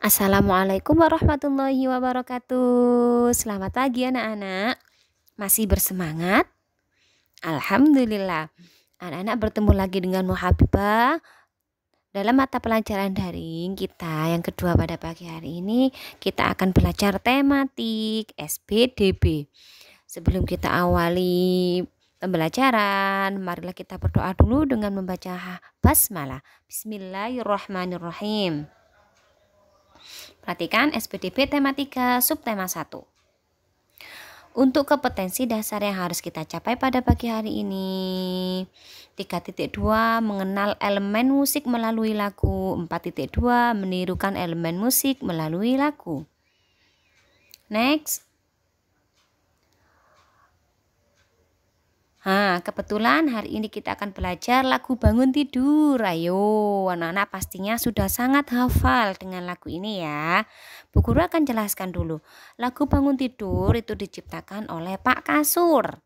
Assalamualaikum warahmatullahi wabarakatuh. Selamat pagi anak-anak. Masih bersemangat? Alhamdulillah. Anak-anak bertemu lagi dengan Muhabibah dalam mata pelajaran daring kita yang kedua pada pagi hari ini kita akan belajar tematik SBDB. Sebelum kita awali pembelajaran, marilah kita berdoa dulu dengan membaca basmalah. Bismillahirrahmanirrahim. Perhatikan SPDB tema 3 subtema 1. Untuk kompetensi dasar yang harus kita capai pada pagi hari ini 3.2 mengenal elemen musik melalui lagu 4.2 menirukan elemen musik melalui lagu Next Ha, kebetulan hari ini kita akan belajar lagu bangun tidur. Ayo, anak-anak pastinya sudah sangat hafal dengan lagu ini ya. Bu Guru akan jelaskan dulu. Lagu bangun tidur itu diciptakan oleh Pak Kasur.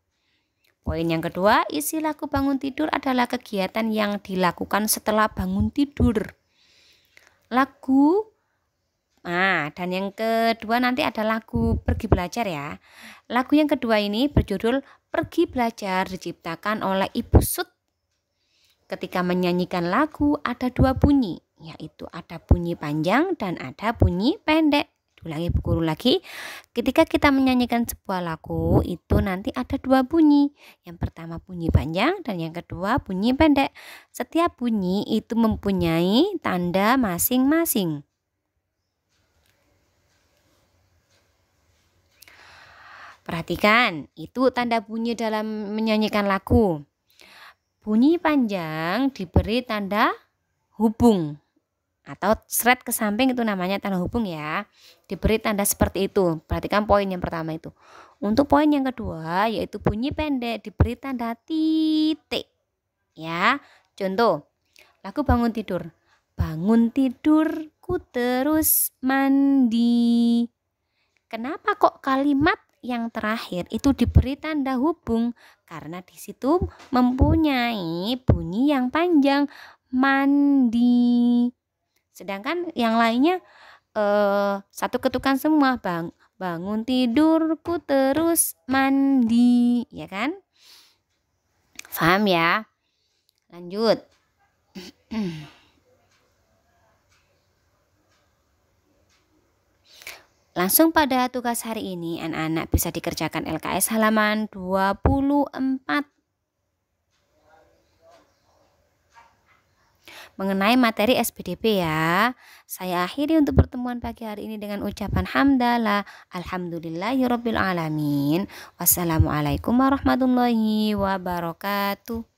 Poin yang kedua, isi lagu bangun tidur adalah kegiatan yang dilakukan setelah bangun tidur. Lagu Nah, dan yang kedua nanti ada lagu pergi belajar ya. Lagu yang kedua ini berjudul Pergi Belajar diciptakan oleh Ibu Sut. Ketika menyanyikan lagu ada dua bunyi, yaitu ada bunyi panjang dan ada bunyi pendek. Ulangi bu guru lagi. Ketika kita menyanyikan sebuah lagu itu nanti ada dua bunyi. Yang pertama bunyi panjang dan yang kedua bunyi pendek. Setiap bunyi itu mempunyai tanda masing-masing. Perhatikan, itu tanda bunyi dalam menyanyikan lagu. Bunyi panjang diberi tanda hubung atau seret ke samping itu namanya tanda hubung ya. Diberi tanda seperti itu. Perhatikan poin yang pertama itu. Untuk poin yang kedua yaitu bunyi pendek diberi tanda titik. Ya. Contoh, lagu bangun tidur. Bangun tidurku terus mandi. Kenapa kok kalimat yang terakhir itu diberi tanda hubung karena di situ mempunyai bunyi yang panjang mandi. Sedangkan yang lainnya eh, satu ketukan semua bang bangun tidurku terus mandi ya kan? Faham ya? Lanjut. Langsung pada tugas hari ini, anak-anak bisa dikerjakan LKS halaman 24 mengenai materi SPDP ya. Saya akhiri untuk pertemuan pagi hari ini dengan ucapan hamdalah alhamdulillahirabbil alamin. Wassalamualaikum warahmatullahi wabarakatuh.